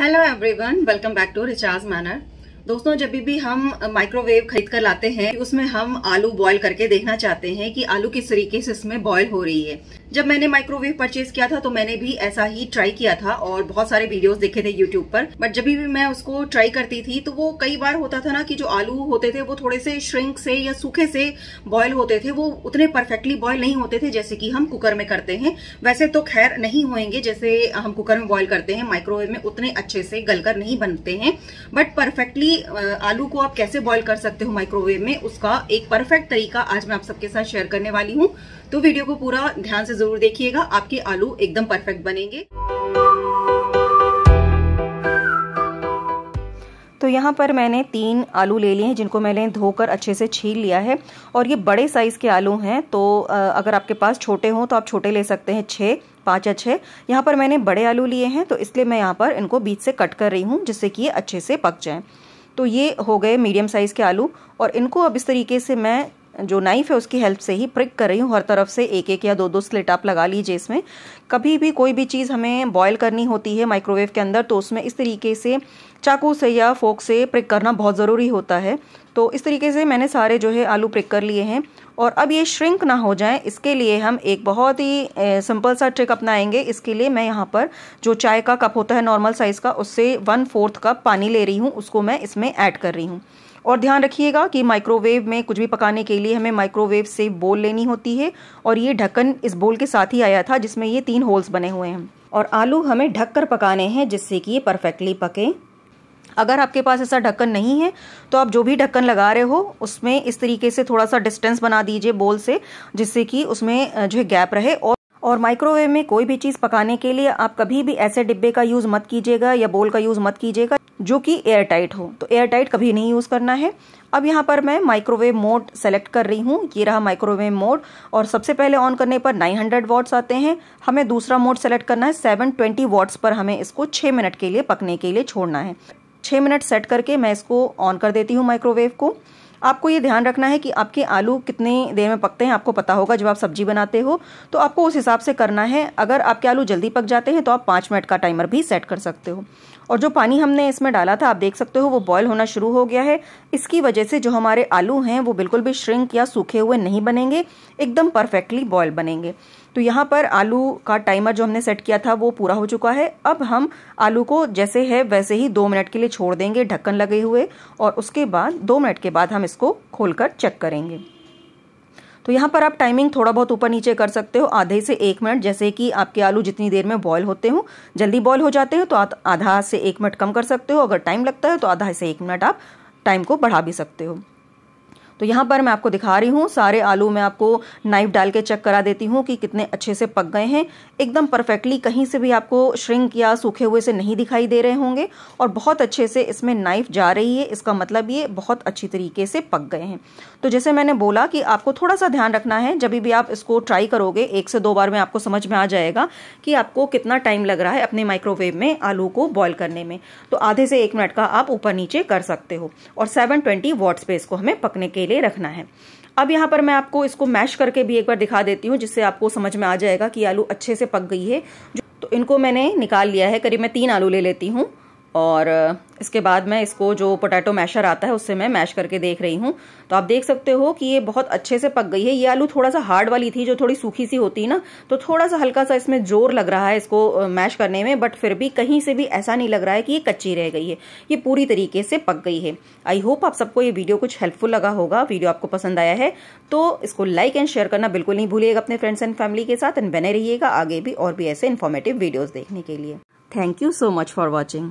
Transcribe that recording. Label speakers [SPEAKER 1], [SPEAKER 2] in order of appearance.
[SPEAKER 1] hello everyone welcome back to recharge manner दोस्तों जब भी हम माइक्रोवेव खरीद कर लाते हैं उसमें हम आलू बॉईल करके देखना चाहते हैं कि आलू किस तरीके से इसमें बॉईल हो रही है जब मैंने माइक्रोवेव परचेज किया था तो मैंने भी ऐसा ही ट्राई किया था और बहुत सारे वीडियोस देखे थे यूट्यूब पर बट जब भी मैं उसको ट्राई करती थी तो वो कई बार होता था ना कि जो आलू होते थे वो थोड़े से श्रिंक से या सूखे से बॉयल होते थे वो उतने परफेक्टली बॉयल नहीं होते थे जैसे कि हम कुकर में करते हैं वैसे तो खैर नहीं होएंगे जैसे हम कुकर में बॉयल करते हैं माइक्रोवेव में उतने अच्छे से गलकर नहीं बनते हैं बट परफेक्टली आलू को आप कैसे बॉयल कर सकते हो माइक्रोवेव में उसका एक परफेक्ट तरीका आज मैं आप सबके साथ शेयर करने वाली हूँ तो वीडियो को पूरा ध्यान से जरूर देखिएगा आपके आलू एकदम परफेक्ट बनेंगे तो यहाँ पर मैंने तीन आलू ले लिए हैं जिनको मैंने धोकर अच्छे से छील लिया है और ये बड़े साइज़ के आलू हैं तो अगर आपके पास छोटे हों तो आप छोटे ले सकते हैं छः पाँच या छः यहाँ पर मैंने बड़े आलू लिए हैं तो इसलिए मैं यहाँ पर इनको बीच से कट कर रही हूँ जिससे कि ये अच्छे से पक जाएँ तो ये हो गए मीडियम साइज़ के आलू और इनको अब इस तरीके से मैं जो नाइफ है उसकी हेल्प से ही प्रिक कर रही हूँ हर तरफ से एक एक या दो दो स्लिट आप लगा लीजिए इसमें कभी भी कोई भी चीज़ हमें बॉयल करनी होती है माइक्रोवेव के अंदर तो उसमें इस तरीके से चाकू से या फोक से प्रिक करना बहुत ज़रूरी होता है तो इस तरीके से मैंने सारे जो है आलू प्रिक कर लिए हैं और अब ये श्रिंक ना हो जाए इसके लिए हम एक बहुत ही सिंपल सा ट्रिक अपनाएंगे इसके लिए मैं यहाँ पर जो चाय का कप होता है नॉर्मल साइज़ का उससे वन फोर्थ कप पानी ले रही हूँ उसको मैं इसमें ऐड कर रही हूँ और ध्यान रखिएगा कि माइक्रोवेव में कुछ भी पकाने के लिए हमें माइक्रोवेव से बोल लेनी होती है और ये ढक्कन इस बोल के साथ ही आया था जिसमें ये तीन होल्स बने हुए हैं और आलू हमें ढक कर पकाने हैं जिससे कि ये परफेक्टली पके अगर आपके पास ऐसा ढक्कन नहीं है तो आप जो भी ढक्कन लगा रहे हो उसमें इस तरीके से थोड़ा सा डिस्टेंस बना दीजिए बोल से जिससे कि उसमें जो है गैप रहे और और माइक्रोवेव में कोई भी चीज़ पकाने के लिए आप कभी भी ऐसे डिब्बे का यूज़ मत कीजिएगा या बोल का यूज़ मत कीजिएगा जो कि एयर टाइट हो तो एयर टाइट कभी नहीं यूज़ करना है अब यहाँ पर मैं माइक्रोवेव मोड सेलेक्ट कर रही हूँ ये रहा माइक्रोवेव मोड और सबसे पहले ऑन करने पर 900 हंड्रेड वाट्स आते हैं हमें दूसरा मोड सेलेक्ट करना है 720 ट्वेंटी वाट्स पर हमें इसको 6 मिनट के लिए पकने के लिए छोड़ना है 6 मिनट सेट करके मैं इसको ऑन कर देती हूँ माइक्रोवेव को आपको ये ध्यान रखना है कि आपके आलू कितने देर में पकते हैं आपको पता होगा जब आप सब्जी बनाते हो तो आपको उस हिसाब से करना है अगर आपके आलू जल्दी पक जाते हैं तो आप पाँच मिनट का टाइमर भी सेट कर सकते हो और जो पानी हमने इसमें डाला था आप देख सकते हो वो बॉयल होना शुरू हो गया है इसकी वजह से जो हमारे आलू हैं वो बिल्कुल भी श्रिंक या सूखे हुए नहीं बनेंगे एकदम परफेक्टली बॉयल बनेंगे तो यहाँ पर आलू का टाइमर जो हमने सेट किया था वो पूरा हो चुका है अब हम आलू को जैसे है वैसे ही दो मिनट के लिए छोड़ देंगे ढक्कन लगे हुए और उसके बाद दो मिनट के बाद हम इसको खोलकर चेक करेंगे तो यहाँ पर आप टाइमिंग थोड़ा बहुत ऊपर नीचे कर सकते हो आधे से एक मिनट जैसे कि आपके आलू जितनी देर में बॉयल होते हो जल्दी बॉयल हो जाते हो तो आधा से एक मिनट कम कर सकते हो अगर टाइम लगता है तो आधा से एक मिनट आप टाइम को बढ़ा भी सकते हो तो यहाँ पर मैं आपको दिखा रही हूँ सारे आलू मैं आपको नाइफ डाल के चेक करा देती हूँ कि कितने अच्छे से पक गए हैं एकदम परफेक्टली कहीं से भी आपको श्रिंक या सूखे हुए से नहीं दिखाई दे रहे होंगे और बहुत अच्छे से इसमें नाइफ जा रही है इसका मतलब ये बहुत अच्छी तरीके से पक गए हैं तो जैसे मैंने बोला कि आपको थोड़ा सा ध्यान रखना है जब भी आप इसको ट्राई करोगे एक से दो बार में आपको समझ में आ जाएगा कि आपको कितना टाइम लग रहा है अपने माइक्रोवेव में आलू को बॉयल करने में तो आधे से एक मिनट का आप ऊपर नीचे कर सकते हो और सेवन ट्वेंटी पे इसको हमें पकने के लिए रखना है अब यहाँ पर मैं आपको इसको मैश करके भी एक बार दिखा देती हूँ जिससे आपको समझ में आ जाएगा कि आलू अच्छे से पक गई है तो इनको मैंने निकाल लिया है करीब मैं तीन आलू ले लेती हूँ और इसके बाद मैं इसको जो पोटैटो मैशर आता है उससे मैं मैश करके देख रही हूँ तो आप देख सकते हो कि ये बहुत अच्छे से पक गई है ये आलू थोड़ा सा हार्ड वाली थी जो थोड़ी सूखी सी होती है ना तो थोड़ा सा हल्का सा इसमें जोर लग रहा है इसको मैश करने में बट फिर भी कहीं से भी ऐसा नहीं लग रहा है कि ये कच्ची रह गई है ये पूरी तरीके से पक गई है आई होप आप सबको ये वीडियो कुछ हेल्पफुल लगा होगा वीडियो आपको पसंद आया है तो इसको लाइक एंड शेयर करना बिल्कुल नहीं भूलिएगा अपने फ्रेंड्स एंड फैमिली के साथ एंड बने रहिएगा आगे भी और भी ऐसे इन्फॉर्मेटिव वीडियोज़ देखने के लिए thank you so much for watching